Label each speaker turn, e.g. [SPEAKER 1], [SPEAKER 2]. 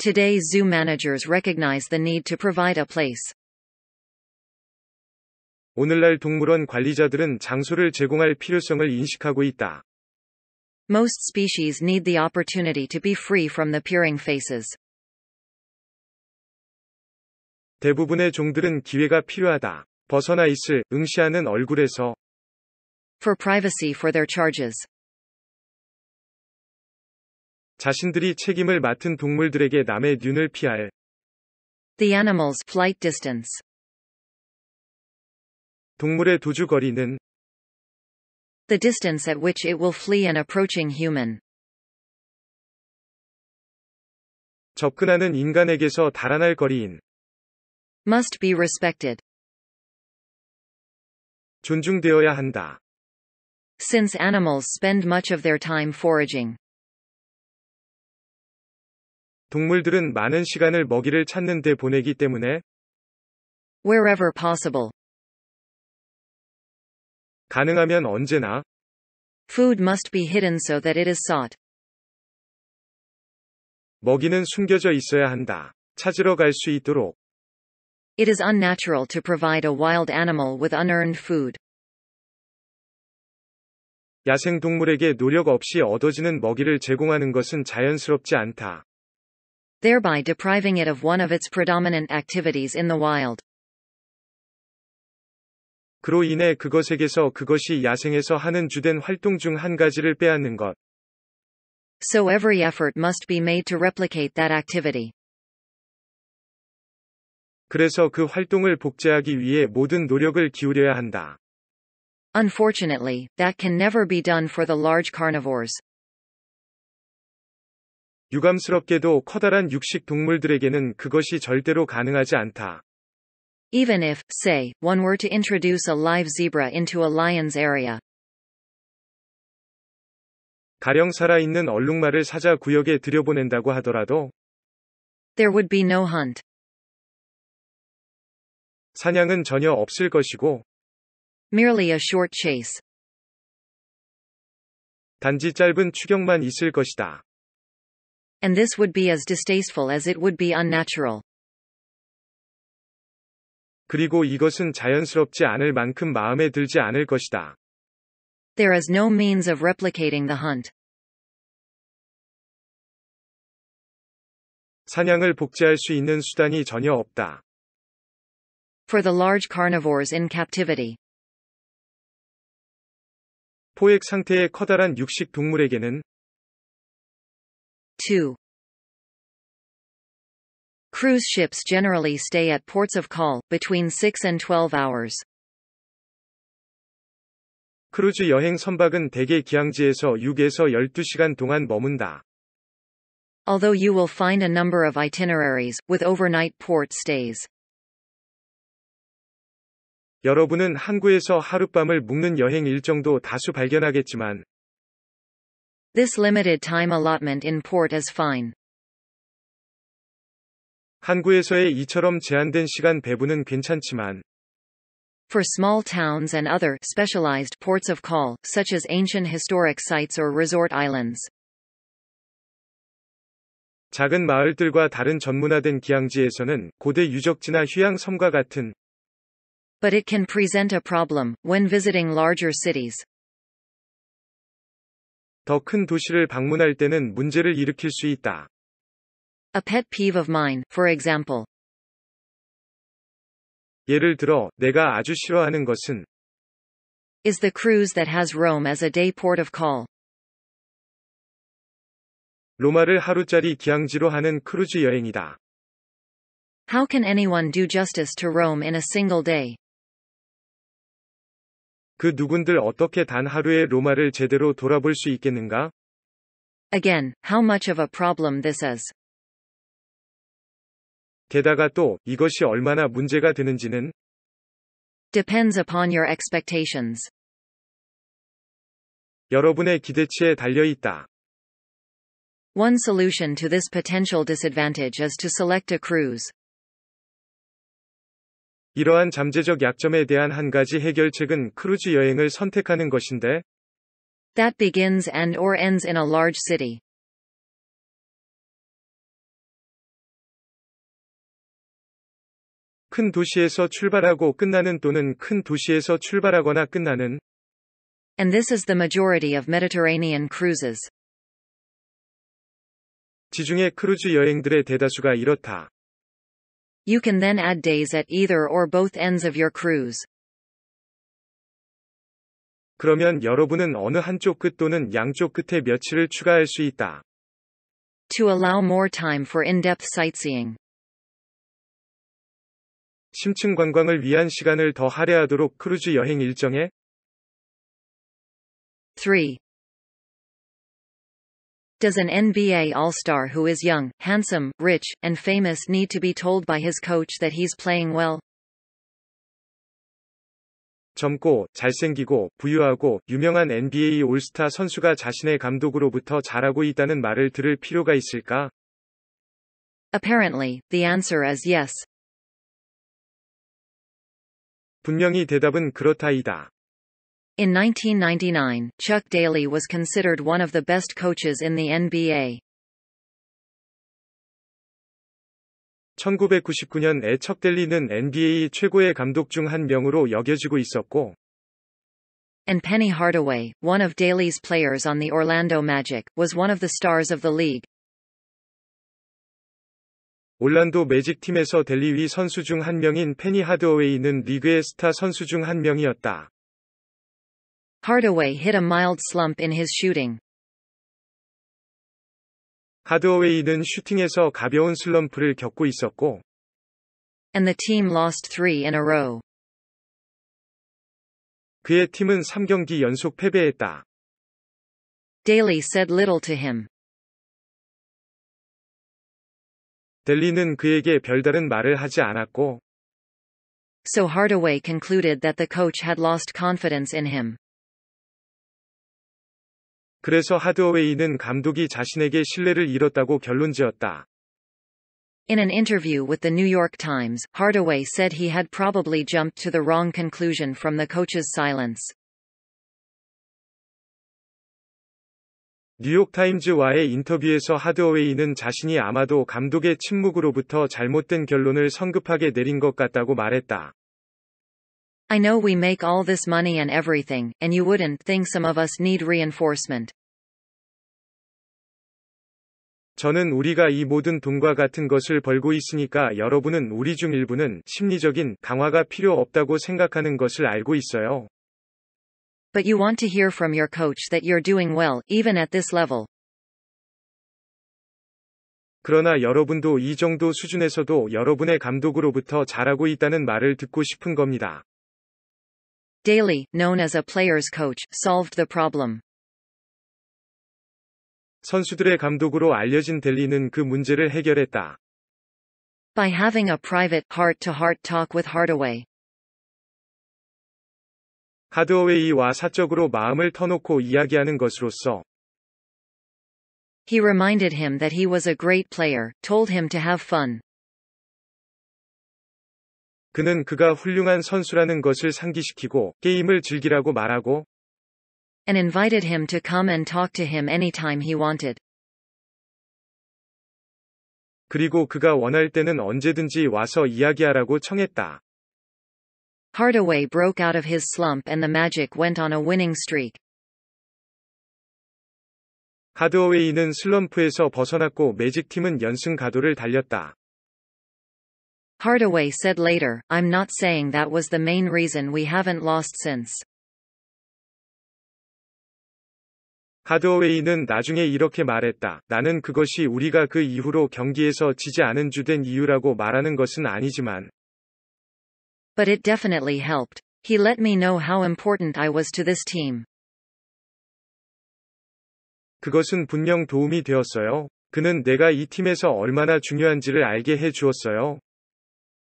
[SPEAKER 1] Today zoo managers recognize the need to provide a place.
[SPEAKER 2] 오늘날 동물원 관리자들은 장소를 제공할 필요성을 인식하고 있다.
[SPEAKER 1] Most species need the opportunity to be free from the peering faces.
[SPEAKER 2] 대부분의 종들은 기회가 필요하다. 벗어나 있을 응시하는 얼굴에서
[SPEAKER 1] For privacy for their charges.
[SPEAKER 2] 자신들이 책임을 맡은 동물들에게 남의 눈을 피할
[SPEAKER 1] The animal's flight distance.
[SPEAKER 2] 동물의 도주 거리는.
[SPEAKER 1] The distance at which it will flee an approaching human.
[SPEAKER 2] 접근하는 인간에게서 달아날 거리인
[SPEAKER 1] must be respected. 존중되어야 한다. Since animals spend much of their time foraging.
[SPEAKER 2] 동물들은 많은 시간을 먹이를 찾는 데 보내기 때문에
[SPEAKER 1] wherever possible 가능하면 언제나 food must be hidden so that it is sought
[SPEAKER 2] 먹이는 숨겨져 있어야 한다. 찾으러 갈 수 있도록
[SPEAKER 1] It is unnatural to provide a wild animal with unearned food.
[SPEAKER 2] 야생동물에게 노력 없이 얻어지는 먹이를 제공하는 것은 자연스럽지 않다.
[SPEAKER 1] thereby depriving it of one of its predominant activities in the wild.
[SPEAKER 2] 그로 인해 그것에게서 그것이 야생에서 하는 주된 활동 중 가지를 빼앗는 것.
[SPEAKER 1] So every effort must be made to replicate that activity.
[SPEAKER 2] 그래서 그 활동을 복제하기 위해 모든 노력을 기울여야 한다.
[SPEAKER 1] Unfortunately, that can never be done for the large carnivores,
[SPEAKER 2] 유감스럽게도 커다란 육식 동물들에게는 그것이 절대로 가능하지 않다.
[SPEAKER 1] Even if, say, one were to introduce a live zebra into a lion's area.
[SPEAKER 2] 가령 살아있는 얼룩말을 사자 구역에 들여보낸다고 하더라도
[SPEAKER 1] There would be no hunt.
[SPEAKER 2] 사냥은 전혀 없을 것이고
[SPEAKER 1] Merely a short chase.
[SPEAKER 2] 단지 짧은 추격만 있을 것이다.
[SPEAKER 1] And this would be as distasteful as it would be unnatural.
[SPEAKER 2] 그리고 이것은 자연스럽지 않을 만큼 마음에 들지 않을 것이다.
[SPEAKER 1] There is no means of replicating the hunt.
[SPEAKER 2] 사냥을 복제할 수 있는 수단이 전혀 없다.
[SPEAKER 1] For the large carnivores in captivity.
[SPEAKER 2] 포획 상태의 커다란 육식 동물에게는
[SPEAKER 1] 2. Cruise ships generally stay at ports of call, between 6 and 12 hours.
[SPEAKER 2] 크루즈 여행 선박은 대개 기항지에서 6에서 12시간 동안 머문다.
[SPEAKER 1] Although you will find a number of itineraries, with overnight port stays.
[SPEAKER 2] 여러분은 항구에서 하룻밤을 묵는 여행 일정도 다수 발견하겠지만
[SPEAKER 1] This limited time allotment in port is fine.
[SPEAKER 2] 항구에서의 이처럼 제한된 시간 배분은 괜찮지만
[SPEAKER 1] For small towns and other specialized ports of call, such as ancient historic sites or resort islands.
[SPEAKER 2] 작은 마을들과 다른 전문화된 기항지에서는 고대 유적지나 같은
[SPEAKER 1] But it can present a problem when visiting larger cities.
[SPEAKER 2] 더큰 도시를 방문할 때는 문제를 일으킬 수 있다.
[SPEAKER 1] A pet peeve of mine, for example.
[SPEAKER 2] 예를 들어, 내가 아주 싫어하는 것은
[SPEAKER 1] is the cruise that has Rome as a day port of call.
[SPEAKER 2] 로마를 하루짜리 기항지로 하는 크루즈 여행이다.
[SPEAKER 1] How can anyone do justice to Rome in a single day?
[SPEAKER 2] 그 누군들 어떻게 단 하루에 로마를 제대로 돌아볼 수 있겠는가?
[SPEAKER 1] Again, how much of a problem this is.
[SPEAKER 2] 게다가 또 이것이 얼마나 문제가 되는지는
[SPEAKER 1] depends upon your expectations.
[SPEAKER 2] 여러분의 기대치에 달려 있다.
[SPEAKER 1] One solution to this potential disadvantage is to select a cruise.
[SPEAKER 2] 이러한 잠재적 약점에 대한 한 가지 해결책은 크루즈 여행을 선택하는 것인데
[SPEAKER 1] that begins and or ends in a large city.
[SPEAKER 2] 큰 도시에서 출발하고 끝나는 또는 큰 도시에서 출발하거나 끝나는
[SPEAKER 1] And this is the majority of Mediterranean cruises.
[SPEAKER 2] 지중해 크루즈 여행들의 대다수가 이렇다.
[SPEAKER 1] You can then add days at either or both ends of your cruise.
[SPEAKER 2] 그러면 여러분은 어느 한쪽 끝 또는 양쪽 끝에 며칠을 추가할 수 있다.
[SPEAKER 1] To allow more time for in-depth sightseeing.
[SPEAKER 2] 심층 관광을 위한 시간을 더 할애하도록 크루즈 여행 일정에
[SPEAKER 1] 3. Does an NBA All-Star who is young, handsome, rich, and famous need to be told by his coach that he's playing well?
[SPEAKER 2] 젊고 잘생기고 부유하고 유명한 NBA 올스타 선수가 자신의 감독으로부터 잘하고 있다는 말을 들을 필요가 있을까?
[SPEAKER 1] Apparently, the answer is yes.
[SPEAKER 2] 분명히 대답은 그렇다이다.
[SPEAKER 1] In 1999, Chuck Daly was considered one of the best coaches in the NBA.
[SPEAKER 2] 1999년 에척 델리는 NBA 최고의 감독 중한 명으로 여겨지고 있었고
[SPEAKER 1] And Penny Hardaway, one of Daly's players on the Orlando Magic, was one of the stars of the league.
[SPEAKER 2] 올란도 매직 팀에서 위 선수 중한 명인 페니 하드웨이는 리그의 스타 선수 중 한 명이었다.
[SPEAKER 1] Hardaway hit a mild slump in his shooting.
[SPEAKER 2] 하드웨이는 슈팅에서 가벼운 슬럼프를 겪고 있었고
[SPEAKER 1] and the team lost 3 in a row.
[SPEAKER 2] 그의 팀은 3경기 연속 패배했다.
[SPEAKER 1] Daly said little to him.
[SPEAKER 2] 델리는 그에게 별다른 말을 하지 않았고
[SPEAKER 1] So Hardaway concluded that the coach had lost confidence in him.
[SPEAKER 2] 그래서 하드어웨이는 감독이 자신에게 신뢰를 잃었다고 결론지었다.
[SPEAKER 1] In an interview with the New York Times, Hardaway said he had probably jumped to the wrong conclusion from the coach's silence.
[SPEAKER 2] 뉴욕타임즈와의 인터뷰에서 하드어웨이는 자신이 아마도 감독의 침묵으로부터 잘못된 결론을 성급하게 내린 것 같다고 말했다.
[SPEAKER 1] I know we make all this money and everything, and you wouldn't think some of us need reinforcement.
[SPEAKER 2] 저는 우리가 이 모든 돈과 같은 것을 벌고 있으니까 여러분은 우리 중 일부는 심리적인 강화가 필요 없다고 생각하는 것을 알고 있어요.
[SPEAKER 1] But you want to hear from your coach that you're doing well, even at this level.
[SPEAKER 2] 그러나 여러분도 이 정도 수준에서도 여러분의 감독으로부터 잘하고 있다는 말을 듣고 싶은 겁니다.
[SPEAKER 1] Daly, known as a player's coach, solved the problem.
[SPEAKER 2] 선수들의 감독으로 알려진 델리는 그 문제를 해결했다.
[SPEAKER 1] By having a private heart-to-heart -heart talk with Hardaway.
[SPEAKER 2] 하드웨이와 사적으로 마음을 터놓고 이야기하는 것으로서
[SPEAKER 1] He reminded him that he was a great player, told him to have fun.
[SPEAKER 2] 그는 그가 훌륭한 선수라는 것을 상기시키고 게임을 즐기라고 말하고
[SPEAKER 1] and invited him to come and talk to him anytime he wanted.
[SPEAKER 2] 그리고 그가 원할 때는 언제든지 와서 이야기하라고 청했다.
[SPEAKER 1] Hardaway broke out of his slump and the Magic went on a winning streak.
[SPEAKER 2] 하드웨이는 슬럼프에서 벗어났고 매직팀은 연승 가도를 달렸다.
[SPEAKER 1] Hardaway said later, I'm not saying that was the main reason we haven't lost since.
[SPEAKER 2] 하드웨이는 나중에 이렇게 말했다. 나는 그것이 우리가 그 이후로 경기에서 지지 않은 주된 이유라고 말하는 것은 아니지만
[SPEAKER 1] But it definitely helped. He let me know how important I was to this team.
[SPEAKER 2] 그것은 분명 도움이 되었어요. 그는 내가 이 팀에서 얼마나 중요한지를 알게 해 주었어요.